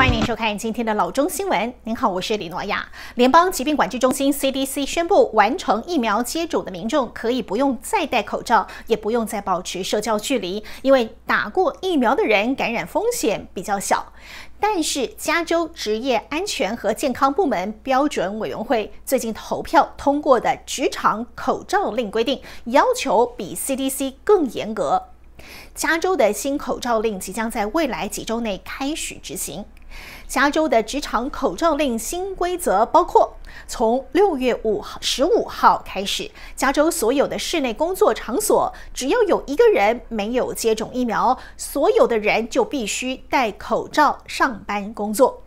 欢迎您收看今天的老中新闻。您好，我是李诺亚。联邦疾病管制中心 （CDC） 宣布，完成疫苗接种的民众可以不用再戴口罩，也不用再保持社交距离，因为打过疫苗的人感染风险比较小。但是，加州职业安全和健康部门标准委员会最近投票通过的职场口罩令规定，要求比 CDC 更严格。加州的新口罩令即将在未来几周内开始执行。加州的职场口罩令新规则包括：从六月五号、十五号开始，加州所有的室内工作场所，只要有一个人没有接种疫苗，所有的人就必须戴口罩上班工作。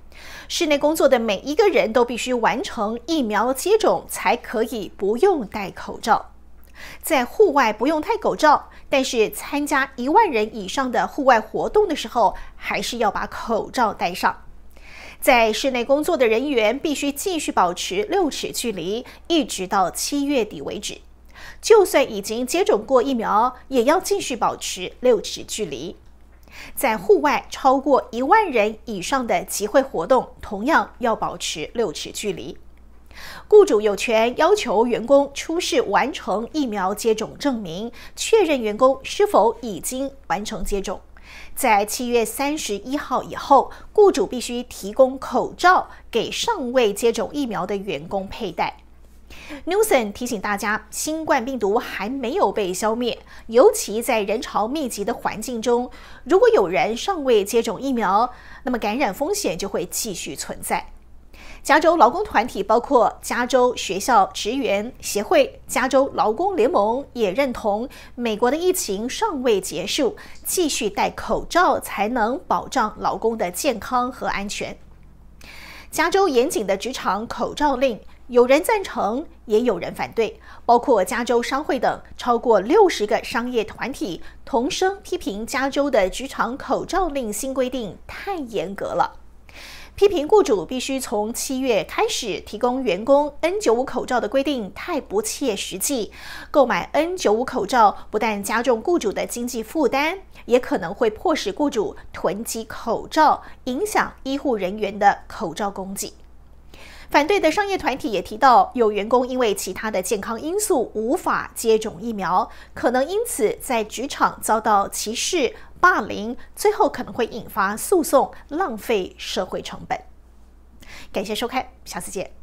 室内工作的每一个人都必须完成疫苗接种，才可以不用戴口罩。在户外不用戴口罩，但是参加一万人以上的户外活动的时候，还是要把口罩戴上。在室内工作的人员必须继续保持六尺距离，一直到七月底为止。就算已经接种过疫苗，也要继续保持六尺距离。在户外超过一万人以上的集会活动，同样要保持六尺距离。雇主有权要求员工出示完成疫苗接种证明，确认员工是否已经完成接种。在七月三十一号以后，雇主必须提供口罩给尚未接种疫苗的员工佩戴。n u s o n 提醒大家，新冠病毒还没有被消灭，尤其在人潮密集的环境中，如果有人尚未接种疫苗，那么感染风险就会继续存在。加州劳工团体包括加州学校职员协会、加州劳工联盟也认同，美国的疫情尚未结束，继续戴口罩才能保障劳工的健康和安全。加州严谨的职场口罩令，有人赞成，也有人反对，包括加州商会等超过六十个商业团体同声批评加州的职场口罩令新规定太严格了。批评雇主必须从七月开始提供员工 N95 口罩的规定太不切实际。购买 N95 口罩不但加重雇主的经济负担，也可能会迫使雇主囤积口罩，影响医护人员的口罩供给。反对的商业团体也提到，有员工因为其他的健康因素无法接种疫苗，可能因此在职场遭到歧视、霸凌，最后可能会引发诉讼，浪费社会成本。感谢收看，下次见。